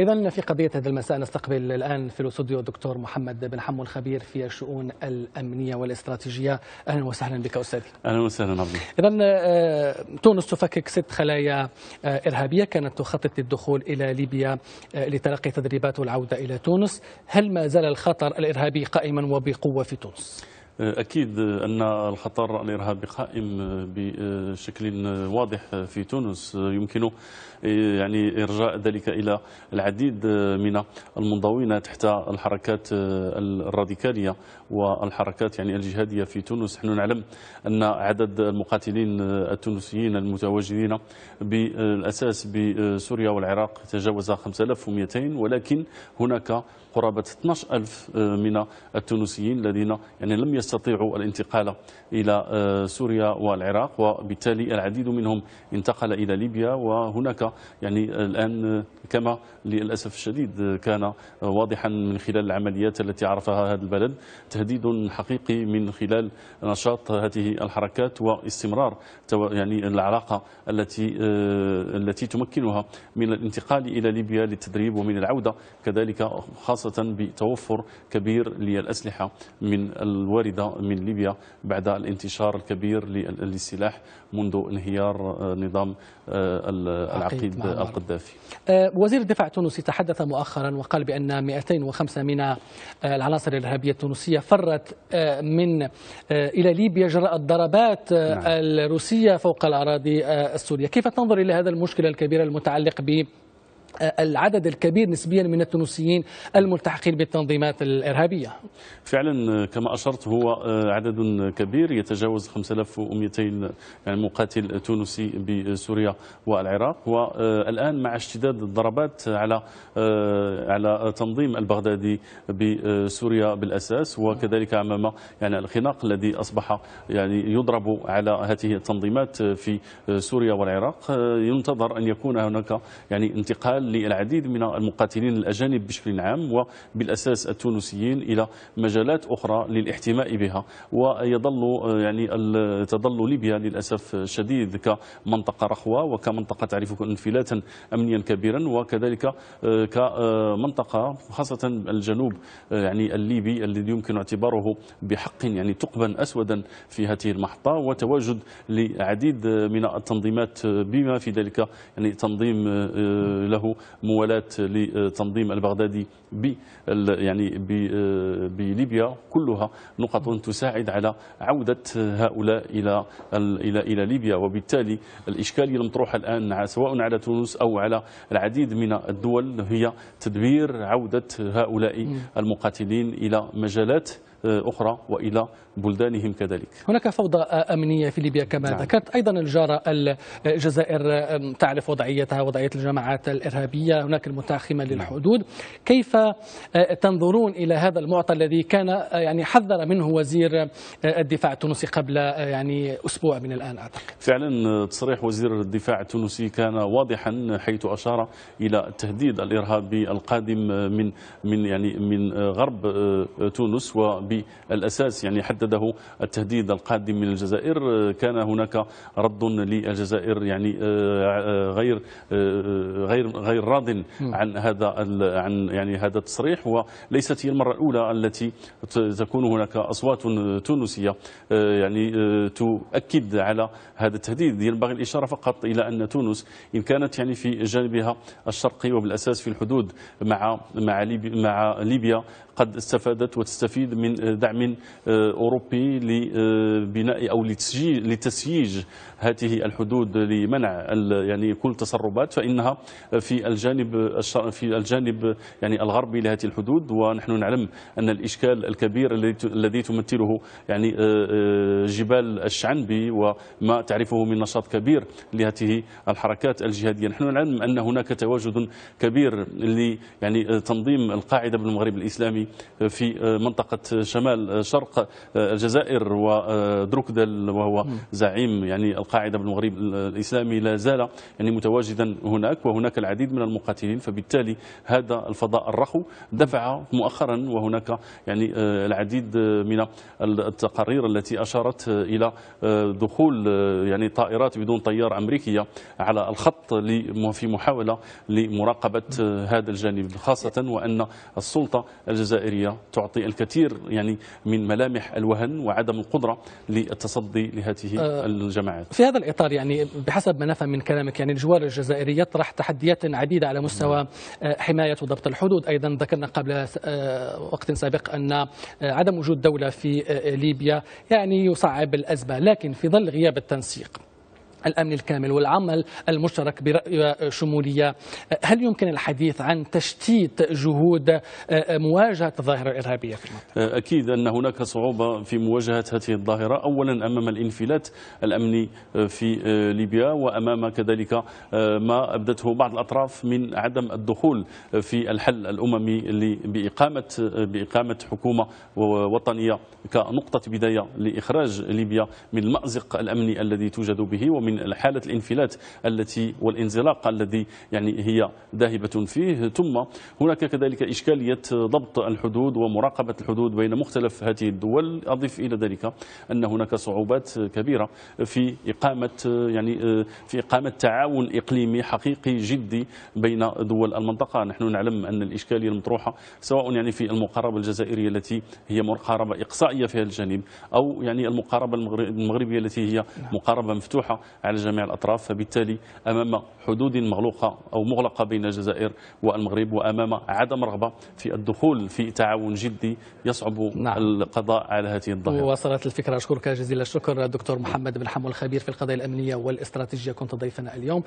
إذا في قضية هذا المساء نستقبل الآن في الاستوديو الدكتور محمد بن حمو الخبير في الشؤون الأمنية والاستراتيجية أهلا وسهلا بك أستاذي أهلا وسهلا عبد إذا آه، تونس تفكك ست خلايا آه، إرهابية كانت تخطط للدخول إلى ليبيا آه، لتلقي تدريبات والعودة إلى تونس هل ما زال الخطر الإرهابي قائما وبقوة في تونس؟ أكيد أن الخطر الإرهابي قائم بشكل واضح في تونس يمكن يعني إرجاء ذلك إلى العديد من المنضوين تحت الحركات الراديكالية والحركات يعني الجهادية في تونس نحن نعلم أن عدد المقاتلين التونسيين المتواجدين بالأساس بسوريا والعراق تجاوز 5200 ولكن هناك قرابة 12000 من التونسيين الذين يعني لم يستطيعوا يستطيعوا الانتقال إلى آه، سوريا والعراق وبالتالي العديد منهم انتقل إلى ليبيا وهناك يعني الآن آه، كما للأسف الشديد آه، كان واضحا من خلال العمليات التي عرفها هذا البلد تهديد حقيقي من خلال نشاط هذه الحركات واستمرار يعني العلاقة التي التي تمكنها من الانتقال إلى ليبيا للتدريب ومن العودة كذلك خاصة بتوفر كبير للأسلحة من الواردة من ليبيا بعد الانتشار الكبير للسلاح منذ انهيار آه، نظام آه، العقيد القذافي آه، وزير الدفاع التونسي تحدث مؤخرا وقال بأن 205 من العناصر الإرهابية التونسية فرت من إلى ليبيا جراء الضربات نعم. الروسية فوق الأراضي السورية كيف تنظر إلى هذا المشكلة الكبيرة المتعلق ب العدد الكبير نسبيا من التونسيين الملتحقين بالتنظيمات الإرهابية فعلا كما أشرت هو آه، عدد كبير يتجاوز 5200 يعني مقاتل تونسي بسوريا والعراق والآن مع اشتداد الضربات على آه، على تنظيم البغدادي بسوريا بالأساس وكذلك أمام يعني الخناق الذي أصبح يعني يضرب على هذه التنظيمات في آه، سوريا والعراق ينتظر أن يكون هناك يعني انتقال للعديد من المقاتلين الأجانب بشكل عام وبالأساس التونسيين إلى مجالات أخرى للاحتماء بها ويظل يعني تظل ليبيا للأسف الشديد كمنطقة رخوة وكمنطقة تعرف انفلاتا أمنيا كبيرا وكذلك آه، كمنطقة خاصة الجنوب آه، يعني الليبي الذي يمكن اعتباره بحق يعني ثقبا أسودا في هذه المحطة وتواجد لعديد من التنظيمات بما في ذلك يعني تنظيم آه، له موالاة لتنظيم البغدادي ب يعني بليبيا كلها نقط تساعد على عودة هؤلاء إلى إلى إلى ليبيا وبالتالي الإشكالية المطروحة الآن سواء على تونس أو على العديد من الدول هي تدبير عودة هؤلاء المقاتلين إلى مجالات أخرى وإلى بلدانهم كذلك هناك فوضى أمنية في ليبيا كما نعم. ذكرت أيضا الجارة الجزائر تعرف وضعيتها وضعية الجماعات الإرهابية هناك المتاخمة نعم. للحدود كيف تنظرون إلى هذا المعطى الذي كان يعني حذر منه وزير الدفاع التونسي قبل يعني أسبوع من الآن أعتقد فعلا تصريح وزير الدفاع التونسي كان واضحا حيث أشار إلى التهديد الإرهابي القادم من من يعني من غرب تونس و بالاساس الأساس يعني حدده التهديد القادم من الجزائر كان هناك رد للجزائر يعني آه، آه، غير آه، غير غير راض عن هذا عن يعني هذا التصريح وليست هي المرة الأولى التي تكون هناك أصوات تونسية يعني تؤكد على هذا التهديد ينبغي الإشارة فقط إلى أن تونس إن كانت يعني في جانبها الشرقي وبالأساس في الحدود مع مع ليبيا قد استفادت وتستفيد من آه، دعم آه، أوروبي لبناء أو لتسييج هذه الحدود لمنع يعني كل تسربات فإنها في الجانب في الجانب يعني الغربي لهذه الحدود ونحن نعلم أن الإشكال الكبير الذي تمثله يعني آه، جبال الشعنبي وما تعرفه من نشاط كبير لهذه الحركات الجهادية نحن نعلم أن هناك تواجد كبير ل يعني تنظيم القاعدة بالمغرب الإسلامي في آه، منطقة شمال آه، شرق آه، الجزائر ودروكدل وهو زعيم يعني القاعدة بالمغرب الإسلامي لا زال يعني متواجدا هناك وهناك العديد من المقاتلين فبالتالي هذا الفضاء الرخو دفع مؤخرا وهناك يعني العديد من التقارير التي أشارت إلى دخول يعني طائرات بدون طيار أمريكية على الخط في محاولة لمراقبة هذا الجانب خاصة وأن السلطة الجزائرية الجزائرية تعطي الكثير يعني من ملامح الوهن وعدم القدرة للتصدي لهذه آه، الجماعات في هذا الإطار يعني بحسب ما نفهم من كلامك يعني الجوار الجزائري يطرح تحديات عديدة على مستوى نعم. آه، حماية وضبط الحدود أيضا ذكرنا قبل آه، وقت سابق أن عدم وجود دولة في ليبيا يعني يصعب الأزمة لكن في ظل غياب التنسيق الأمن الكامل والعمل المشترك برأي شمولية هل يمكن الحديث عن تشتيت جهود مواجهة الظاهرة الإرهابية في المنطقة؟ أه، أكيد أن هناك صعوبة في مواجهة هذه الظاهرة أولا أمام الانفلات الأمني أه، في أه، ليبيا وأمام كذلك ما أبدته بعض الأطراف من عدم الدخول في الحل الأممي بإقامة, بإقامة حكومة وطنية كنقطة بداية لإخراج ليبيا من المأزق الأمني الذي توجد به ومن من حالة الانفلات التي والانزلاق الذي يعني هي ذاهبة فيه ثم هناك كذلك إشكالية ضبط الحدود ومراقبة الحدود بين مختلف هذه الدول أضف إلى ذلك أن هناك صعوبات كبيرة في إقامة يعني في إقامة تعاون إقليمي حقيقي جدي بين دول المنطقة نحن نعلم أن الإشكالية المطروحة سواء يعني في المقاربة الجزائرية التي هي مقاربة إقصائية في هذا الجانب أو يعني المقاربة المغربية التي هي مقاربة مفتوحة على جميع الأطراف فبالتالي أمام حدود مغلوقة أو مغلقة بين الجزائر والمغرب وأمام عدم رغبة في الدخول في تعاون جدي يصعب نعم. القضاء على هذه الظاهرة وصلت الفكرة أشكرك جزيل الشكر دكتور محمد بن حمو الخبير في القضايا الأمنية والاستراتيجية كنت ضيفنا اليوم